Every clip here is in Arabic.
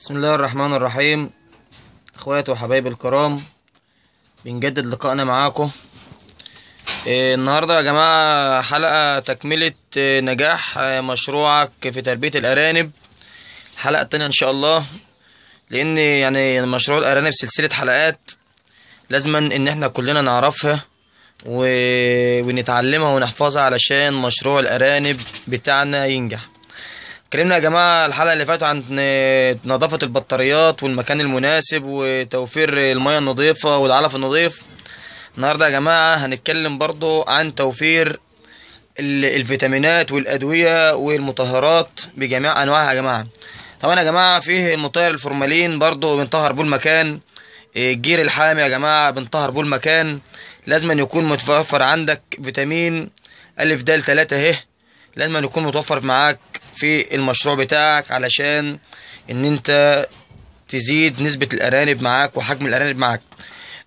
بسم الله الرحمن الرحيم اخواتي وحبايبي الكرام بنجدد لقائنا معاكم إيه، النهارده يا جماعه حلقه تكمله إيه، نجاح إيه، مشروعك في تربيه الارانب الحلقه التانية ان شاء الله لان يعني مشروع الارانب سلسله حلقات لازما ان احنا كلنا نعرفها ونتعلمها ونحفظها علشان مشروع الارانب بتاعنا ينجح اتكلمنا يا جماعه الحلقه اللي فاتت عن نظافه البطاريات والمكان المناسب وتوفير الميه النظيفه والعلف النظيف النهارده يا جماعه هنتكلم برضو عن توفير الفيتامينات والادويه والمطهرات بجميع انواعها يا جماعه طبعا يا جماعه فيه المطهر الفورمالين برضو بنطهر بيه المكان الجير الحامي يا جماعه بنطهر بيه المكان لازم يكون متوفر عندك فيتامين الف د تلاتة ه لازم يكون متوفر معاك في المشروع بتاعك علشان ان انت تزيد نسبة الارانب معاك وحجم الارانب معاك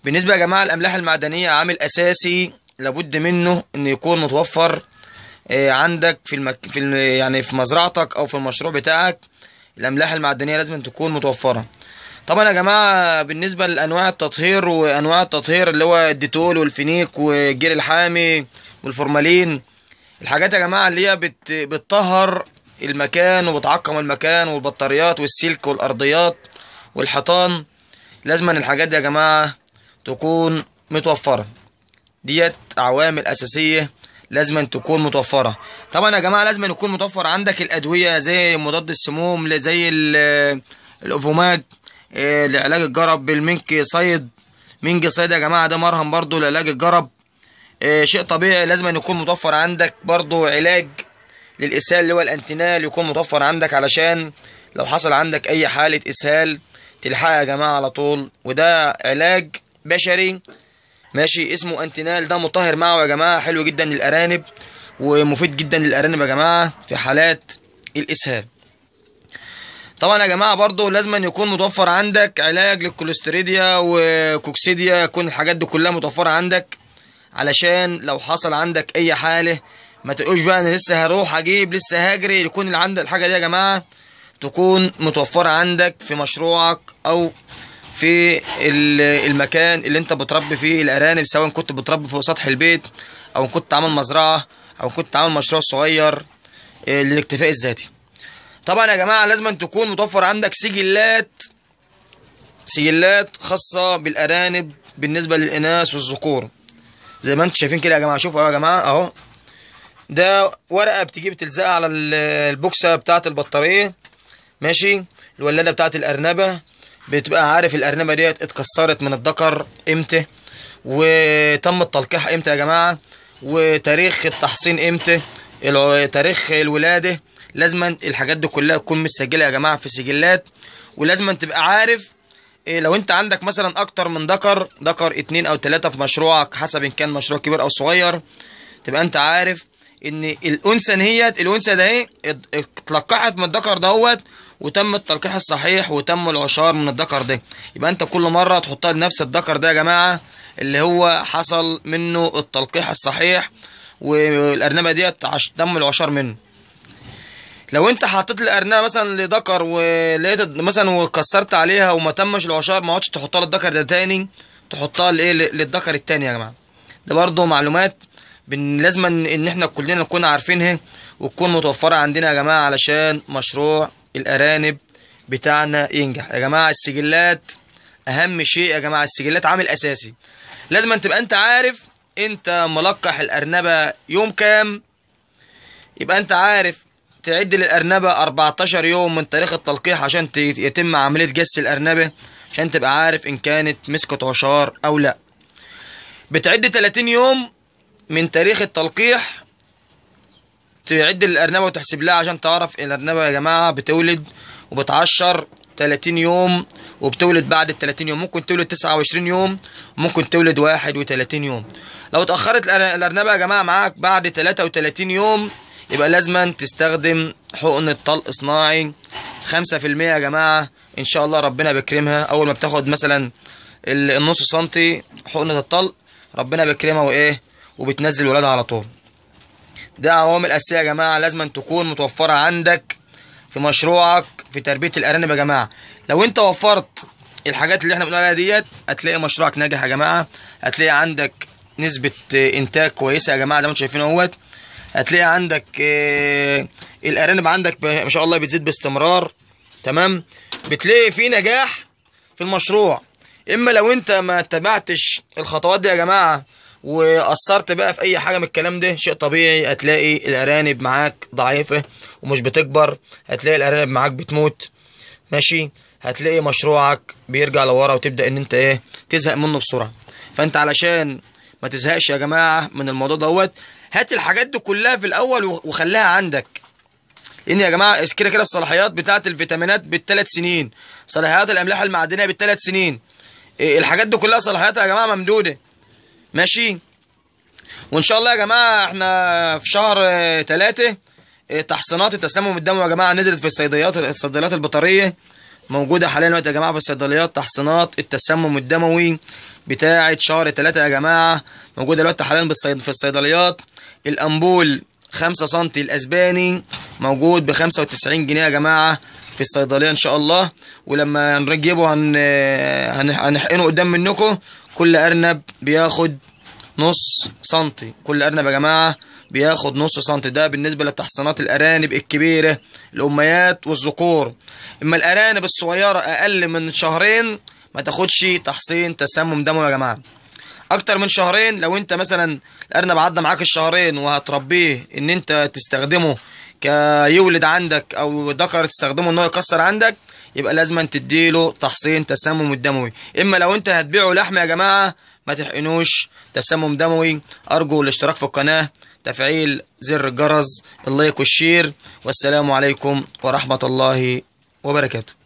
بالنسبة يا جماعة الاملاح المعدنية عامل اساسي لابد منه ان يكون متوفر آه، عندك في المك... في يعني في مزرعتك او في المشروع بتاعك الاملاح المعدنيه لازم تكون متوفره طبعا يا جماعه بالنسبه لانواع التطهير وانواع التطهير اللي هو الديتول والفينيك والجير الحامي والفورمالين الحاجات يا جماعه اللي هي بت... بتطهر المكان وبتعقم المكان والبطاريات والسلك والأرضيات والحيطان لازما الحاجات دي يا جماعة تكون متوفرة ديت عوامل أساسية لازما تكون متوفرة طبعا يا جماعة لازما يكون متوفر عندك الأدوية زي مضاد السموم زي الاوفوماج آه، لعلاج الجرب بالمنك صيد منج صيد يا جماعة ده مرهم برضو لعلاج الجرب آه، شيء طبيعي لازم يكون متوفر عندك برضو علاج للإسهال اللي هو الانتنال يكون متوفر عندك علشان لو حصل عندك أي حالة إسهال تلحقها يا جماعة على طول وده علاج بشري ماشي اسمه انتنال ده مطهر معه يا جماعة حلو جدا للأرانب ومفيد جدا للأرانب يا جماعة في حالات الإسهال طبعا يا جماعه برضو لازم أن يكون متوفر عندك علاج للكولستريديا وكوكسيديا يكون الحاجات دي كلها متوفره عندك علشان لو حصل عندك اي حاله ما تقولوش بقى انا لسه هروح اجيب لسه هاجري يكون اللي عندك الحاجه دي يا جماعه تكون متوفره عندك في مشروعك او في المكان اللي انت بتربي فيه الارانب سواء كنت بتربي فوق سطح البيت او كنت عامل مزرعه او كنت عامل مشروع صغير آه، للاكتفاء الذاتي طبعا يا جماعه لازم أن تكون متوفر عندك سجلات سجلات خاصه بالارانب بالنسبه للاناث والذكور زي ما انتم شايفين كده يا جماعه شوفوا يا جماعه اهو ده ورقة بتجيب تلزقها على البوكسة بتاعة البطارية ماشي الولادة بتاعة الأرنبة بتبقى عارف الأرنبة ديت اتكسرت من الدكر امتى وتم التلقيح امتى يا جماعة وتاريخ التحصين امتى تاريخ الولادة لازما الحاجات دي كلها تكون متسجلة يا جماعة في سجلات ولازما تبقى عارف إيه، لو انت عندك مثلا اكتر من ذكر ذكر اتنين او تلاتة في مشروعك حسب ان كان مشروع كبير او صغير تبقى انت عارف ان الانثى نهيت الانثى ده ايه اتلقحت من الذكر دهوت وتم التلقيح الصحيح وتم العشار من الذكر ده يبقى انت كل مره تحطها لنفس الذكر ده يا جماعه اللي هو حصل منه التلقيح الصحيح والارنبه ديت تم العشار منه لو انت حطيت الارنبه مثلا لذكر ولقيت مثلا وكسرت عليها وما تمش العشار ما عادش تحطها للذكر ده تاني تحطها لايه للذكر التاني يا جماعه ده برضه معلومات لازم ان احنا كلنا نكون عارفينها إيه، وتكون متوفره عندنا يا جماعه علشان مشروع الارانب بتاعنا ينجح يا جماعه السجلات اهم شيء يا جماعه السجلات عامل اساسي لازم أن تبقى انت عارف انت ملقح الارنبه يوم كام يبقى انت عارف تعد للارنبه 14 يوم من تاريخ التلقيح عشان يتم عمليه جس الارنبه عشان تبقى عارف ان كانت مسكت عشار او لا بتعد 30 يوم من تاريخ التلقيح تعد الأرنبة وتحسب لها عشان تعرف الأرنبة يا جماعة بتولد وبتعشر 30 يوم وبتولد بعد ال 30 يوم ممكن تولد 29 يوم ممكن تولد 31 يوم لو اتأخرت الأرنبة يا جماعة معاك بعد 33 يوم يبقى لازما تستخدم حقن طلق صناعي 5% يا جماعة إن شاء الله ربنا بيكرمها أول ما بتاخد مثلا النص سنتي حقنة الطلق ربنا بيكرمها وإيه وبتنزل ولادها على طول ده عوامل اساسيه يا جماعه لازم تكون متوفره عندك في مشروعك في تربيه الارانب يا جماعه لو انت وفرت الحاجات اللي احنا بنقول عليها ديت هتلاقي مشروعك ناجح يا جماعه هتلاقي عندك نسبه آه، انتاج كويسه يا جماعه زي ما انتم شايفين اهوت هتلاقي عندك آه، الارانب عندك ما شاء الله بتزيد باستمرار تمام بتلاقي في نجاح في المشروع اما لو انت ما اتبعتش الخطوات دي يا جماعه وقصرت بقى في اي حاجه من الكلام ده شيء طبيعي هتلاقي الارانب معاك ضعيفه ومش بتكبر هتلاقي الارانب معاك بتموت ماشي هتلاقي مشروعك بيرجع لورا وتبدا ان انت ايه تزهق منه بسرعه فانت علشان ما تزهقش يا جماعه من الموضوع دوت هات الحاجات دي كلها في الاول وخليها عندك لان يا جماعه كده كده الصلاحيات بتاعه الفيتامينات بالثلاث سنين صلاحيات الاملاح المعدنيه بالثلاث سنين إيه، الحاجات دي كلها صلاحياتها يا جماعه ممدوده ماشي وان شاء الله يا جماعه احنا في شهر ثلاثة آه، تحصينات التسمم الدموي يا جماعه نزلت في الصيدليات الصيدليات البطاريه موجوده حاليا دلوقتي يا جماعه في الصيدليات تحصينات التسمم الدموي بتاعه شهر ثلاثة يا جماعه موجوده دلوقتي حاليا بالصيد في الصيدليات الامبول 5 سم الاسباني موجود ب 95 جنيه يا جماعه في الصيدليه ان شاء الله ولما نجيبه آه، هن... هنحقنه قدام منكم كل أرنب بياخد نص سنتي كل أرنب يا جماعة بياخد نص سنتي ده بالنسبة لتحصينات الأرانب الكبيرة الأميات والذكور إما الأرانب الصغيرة أقل من شهرين ما تاخدش تحصين تسمم دموي يا جماعة اكتر من شهرين لو انت مثلا الارنب عدى معاك الشهرين وهتربيه ان انت تستخدمه كيولد عندك او ذكر تستخدمه ان هو يكسر عندك يبقى لازم تديله تحصين تسمم الدموي اما لو انت هتبيعه لحمه يا جماعه ما تحقنوش تسمم دموي ارجو الاشتراك في القناه تفعيل زر الجرس اللايك والشير والسلام عليكم ورحمه الله وبركاته